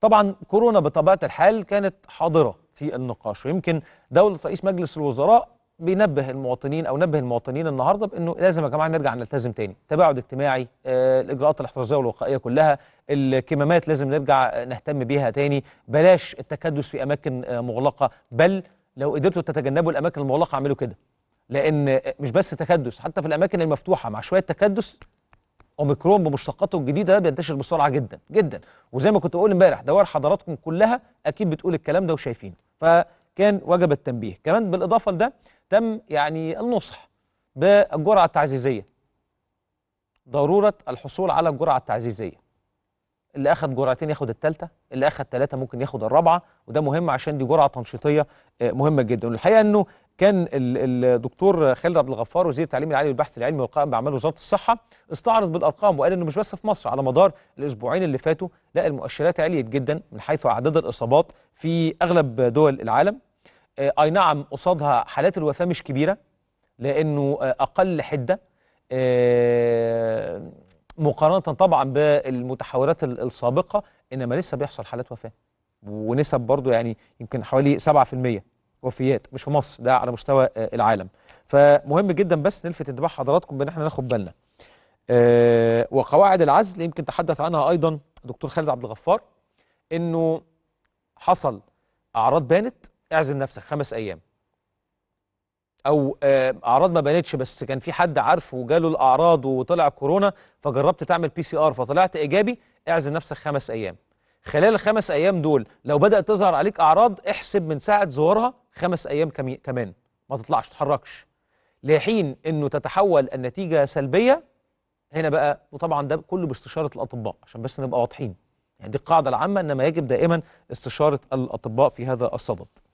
طبعا كورونا بطبيعه الحال كانت حاضره في النقاش ويمكن دوله رئيس مجلس الوزراء بينبه المواطنين او نبه المواطنين النهارده بانه إيه، لازم يا جماعه نرجع نلتزم تاني تباعد اجتماعي آه، الاجراءات الاحترازيه والوقائيه كلها الكمامات لازم نرجع آه، نهتم بيها تاني بلاش التكدس في اماكن آه مغلقه بل لو قدرتوا تتجنبوا الاماكن المغلقه اعملوا كده لان آه، مش بس تكدس حتى في الاماكن المفتوحه مع شويه تكدس اوميكرون بمشتقاته الجديده ده بينتشر بسرعه جدا جدا وزي ما كنت بقول امبارح دوائر حضراتكم كلها اكيد بتقول الكلام ده وشايفين فكان وجب التنبيه كمان بالاضافه لده تم يعني النصح بالجرعه التعزيزيه ضروره الحصول على الجرعه التعزيزيه اللي اخذ جرعتين ياخد الثالثه اللي اخذ ثلاثه ممكن ياخد الرابعه وده مهم عشان دي جرعه تنشيطيه آه، مهمه جدا والحقيقه انه كان الدكتور خالد عبد الغفار وزير التعليم العالي والبحث العلمي والقائم باعمال وزاره الصحه استعرض بالارقام وقال انه مش بس في مصر على مدار الاسبوعين اللي فاتوا لا المؤشرات عليت جدا من حيث اعداد الاصابات في اغلب دول العالم آه، اي نعم قصادها حالات الوفاه مش كبيره لانه آه، اقل حده مقارنه طبعا بالمتحورات السابقه انما لسه بيحصل حالات وفاه ونسب برضو يعني يمكن حوالي 7% وفيات مش في مصر ده على مستوى آه، العالم فمهم جدا بس نلفت انتباه حضراتكم بان احنا ناخد بالنا آه، وقواعد العزل يمكن تحدث عنها ايضا دكتور خالد عبد الغفار انه حصل اعراض بانت اعزل نفسك خمس ايام او آه، اعراض ما بانتش بس كان في حد عارفه وجاله الاعراض وطلع كورونا فجربت تعمل بي سي ار فطلعت ايجابي اعزل نفسك خمس ايام خلال الخمس ايام دول لو بدات تظهر عليك اعراض احسب من ساعه ظهورها خمس ايام كمان ما تطلعش تتحركش لحين انه تتحول النتيجه سلبيه هنا بقى وطبعا ده كله باستشاره الاطباء عشان بس نبقى واضحين يعني دي القاعده العامه انما يجب دائما استشاره الاطباء في هذا الصدد